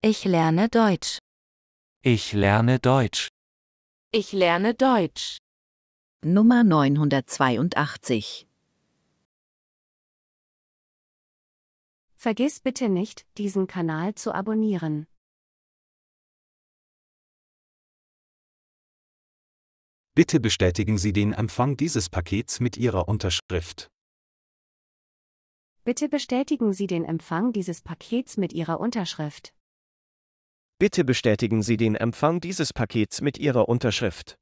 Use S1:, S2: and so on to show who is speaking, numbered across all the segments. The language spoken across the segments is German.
S1: Ich lerne Deutsch. Ich lerne Deutsch. Ich lerne Deutsch. Nummer 982.
S2: Vergiss bitte nicht, diesen Kanal zu abonnieren.
S1: Bitte bestätigen Sie den Empfang dieses Pakets mit Ihrer Unterschrift.
S2: Bitte bestätigen Sie den Empfang dieses Pakets mit Ihrer Unterschrift.
S1: Bitte bestätigen Sie den Empfang dieses Pakets mit Ihrer Unterschrift.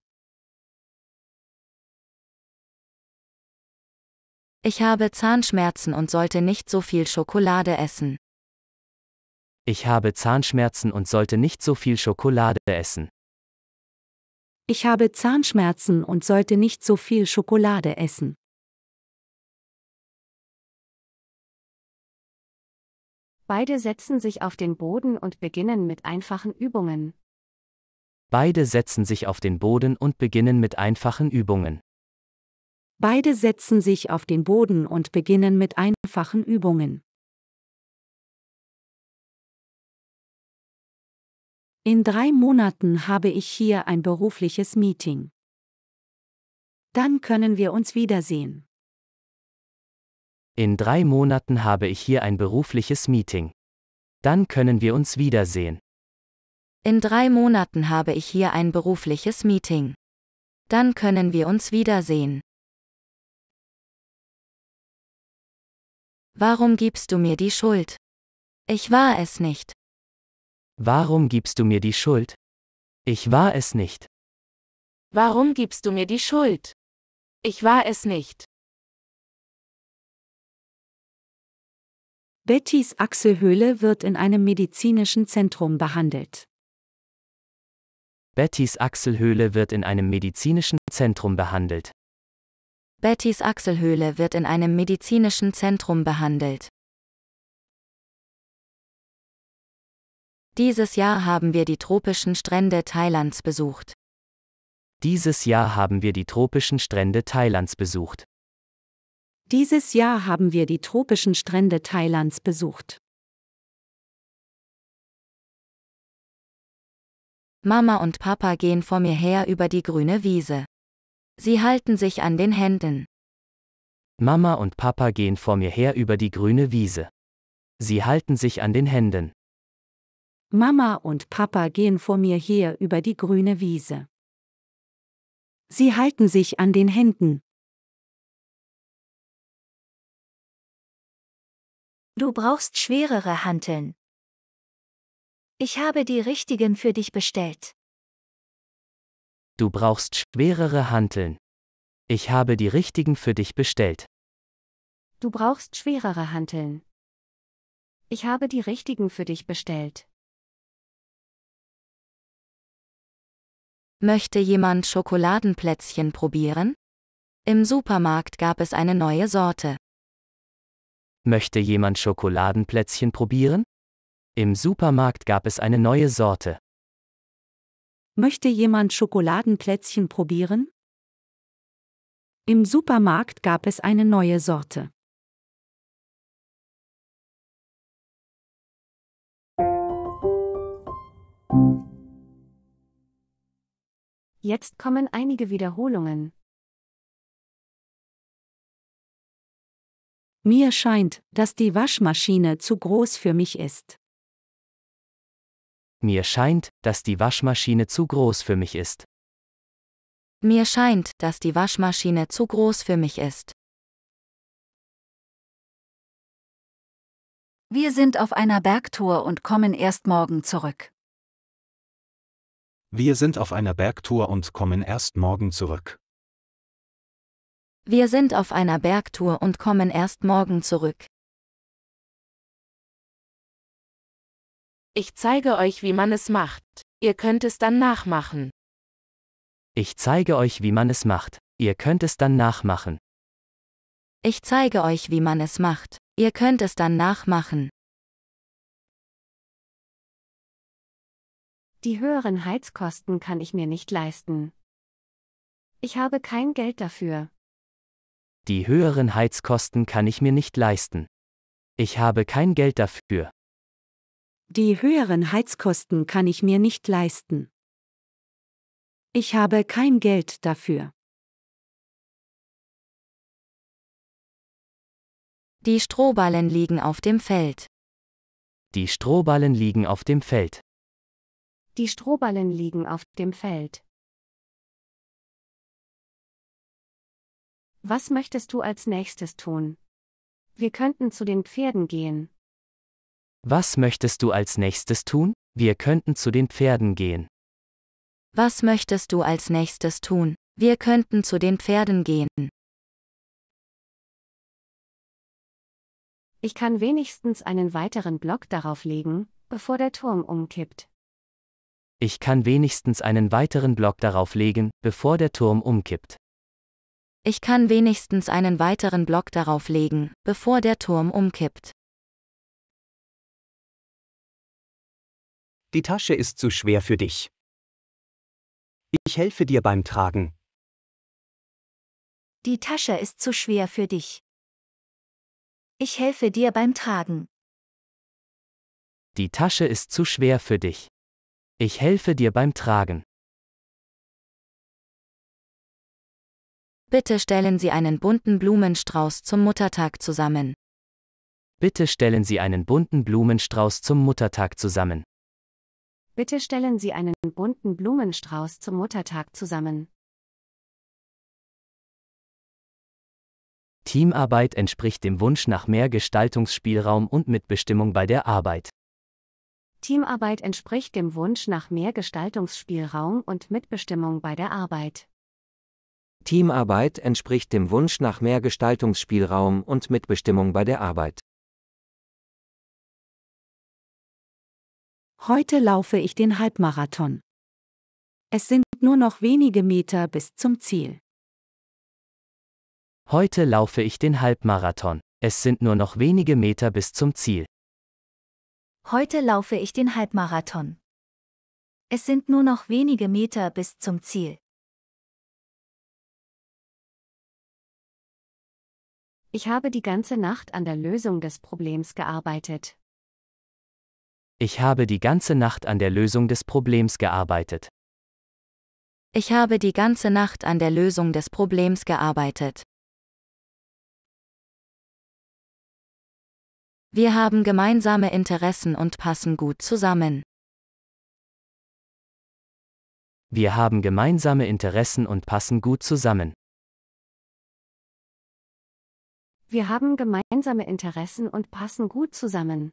S2: Ich habe Zahnschmerzen und sollte nicht so viel Schokolade essen.
S3: Ich habe Zahnschmerzen und sollte nicht so viel Schokolade essen.
S2: Ich habe Zahnschmerzen und sollte nicht
S1: so viel Schokolade essen.
S2: Beide setzen sich auf den Boden und beginnen mit einfachen Übungen.
S3: Beide setzen sich auf den Boden und beginnen mit einfachen Übungen.
S2: Beide setzen sich auf den Boden und beginnen mit einfachen
S1: Übungen.
S2: In drei Monaten habe ich hier ein berufliches Meeting. Dann können wir uns wiedersehen.
S3: In drei Monaten habe ich hier ein berufliches Meeting. Dann können wir uns wiedersehen.
S2: In drei Monaten habe ich hier ein berufliches Meeting. Dann können wir uns
S1: wiedersehen. Warum
S2: gibst du mir die Schuld? Ich war es nicht.
S1: Warum gibst du mir die Schuld? Ich war es nicht.
S2: Warum gibst du mir die Schuld?
S1: Ich war es nicht.
S2: Bettys Achselhöhle wird in einem medizinischen Zentrum behandelt.
S3: Bettys Achselhöhle wird in einem medizinischen Zentrum behandelt.
S2: Bettys Achselhöhle wird in einem medizinischen Zentrum behandelt.
S1: Dieses Jahr haben wir die
S2: tropischen Strände Thailands besucht.
S3: Dieses Jahr haben wir die tropischen Strände Thailands besucht.
S2: Dieses Jahr haben wir die tropischen Strände
S1: Thailands besucht.
S2: Mama und Papa gehen vor mir her über die grüne Wiese. Sie halten sich an den Händen.
S3: Mama und Papa gehen vor mir her über die grüne Wiese. Sie halten sich an den Händen.
S2: Mama und Papa gehen vor mir her über die grüne Wiese. Sie halten sich an
S1: den Händen. Du brauchst schwerere Hanteln. Ich habe die richtigen
S2: für dich bestellt.
S3: Du brauchst schwerere Hanteln. Ich habe die richtigen für dich bestellt.
S2: Du brauchst schwerere Hanteln. Ich habe die richtigen für dich bestellt.
S1: Möchte jemand Schokoladenplätzchen probieren?
S2: Im Supermarkt gab es eine neue Sorte.
S3: Möchte jemand Schokoladenplätzchen probieren? Im Supermarkt gab es eine neue Sorte.
S2: Möchte jemand Schokoladenplätzchen probieren?
S1: Im Supermarkt gab es eine neue Sorte.
S2: Jetzt kommen einige Wiederholungen.
S1: Mir scheint, dass die
S2: Waschmaschine zu groß für mich ist.
S1: Mir scheint,
S3: dass die Waschmaschine zu groß für mich ist.
S2: Mir scheint, dass die
S1: Waschmaschine zu groß für mich ist.
S2: Wir sind auf einer Bergtour und kommen erst morgen zurück.
S1: Wir sind auf einer Bergtour und kommen erst morgen zurück.
S2: Wir sind auf einer Bergtour und kommen erst morgen zurück.
S1: Ich zeige euch, wie man es macht.
S2: Ihr könnt es dann nachmachen.
S3: Ich zeige euch, wie man es macht. Ihr
S1: könnt es dann nachmachen.
S2: Ich zeige euch, wie man es macht. Ihr könnt es
S1: dann nachmachen.
S2: Die höheren Heizkosten kann ich mir nicht leisten. Ich habe kein Geld dafür.
S3: Die höheren Heizkosten kann ich mir nicht leisten. Ich habe kein Geld dafür.
S2: Die höheren Heizkosten kann ich mir nicht leisten. Ich habe kein Geld dafür.
S1: Die Strohballen liegen auf dem Feld. Die Strohballen liegen auf dem Feld. Die Strohballen liegen auf dem Feld.
S2: Was möchtest du als nächstes tun? Wir könnten zu den Pferden gehen.
S3: Was möchtest du als nächstes tun? Wir könnten zu den Pferden
S1: gehen.
S2: Was möchtest du als nächstes tun? Wir könnten zu den
S1: Pferden gehen. Ich kann
S2: wenigstens einen weiteren Block darauf legen, bevor der Turm umkippt.
S3: Ich kann wenigstens einen weiteren Block darauf legen, bevor der Turm umkippt.
S2: Ich kann wenigstens einen weiteren Block darauf legen, bevor der Turm umkippt.
S1: Die Tasche ist zu schwer für dich. Ich helfe dir beim Tragen. Die Tasche ist zu schwer für dich. Ich helfe dir beim Tragen. Die Tasche ist zu schwer für dich. Ich helfe dir beim Tragen.
S2: Bitte stellen Sie einen bunten Blumenstrauß zum Muttertag zusammen.
S3: Bitte stellen Sie einen bunten Blumenstrauß zum Muttertag zusammen.
S2: Bitte stellen Sie einen bunten Blumenstrauß zum Muttertag zusammen.
S3: Teamarbeit entspricht dem Wunsch nach mehr Gestaltungsspielraum und Mitbestimmung bei der Arbeit.
S2: Teamarbeit entspricht dem Wunsch nach mehr Gestaltungsspielraum und Mitbestimmung bei der Arbeit.
S3: Teamarbeit entspricht dem Wunsch nach mehr Gestaltungsspielraum und Mitbestimmung bei der Arbeit.
S2: Heute laufe ich den Halbmarathon. Es sind nur noch wenige Meter bis zum Ziel.
S3: Heute laufe ich den Halbmarathon. Es sind nur noch wenige Meter
S1: bis zum Ziel.
S2: Heute laufe ich den Halbmarathon.
S1: Es sind nur noch wenige Meter bis zum Ziel.
S2: Ich habe die ganze Nacht an der Lösung des Problems gearbeitet.
S3: Ich habe die ganze Nacht an der Lösung des Problems
S1: gearbeitet.
S2: Ich habe die ganze Nacht an der Lösung des Problems
S1: gearbeitet.
S2: Wir haben gemeinsame Interessen und passen gut zusammen.
S3: Wir haben gemeinsame Interessen und passen gut zusammen.
S2: Wir haben gemeinsame Interessen und passen
S1: gut zusammen.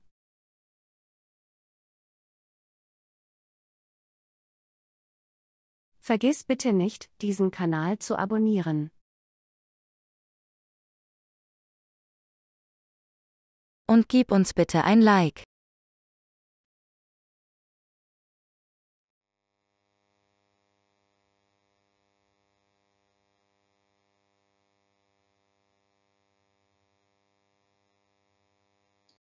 S1: Vergiss bitte nicht, diesen Kanal zu abonnieren. Und gib uns bitte ein Like.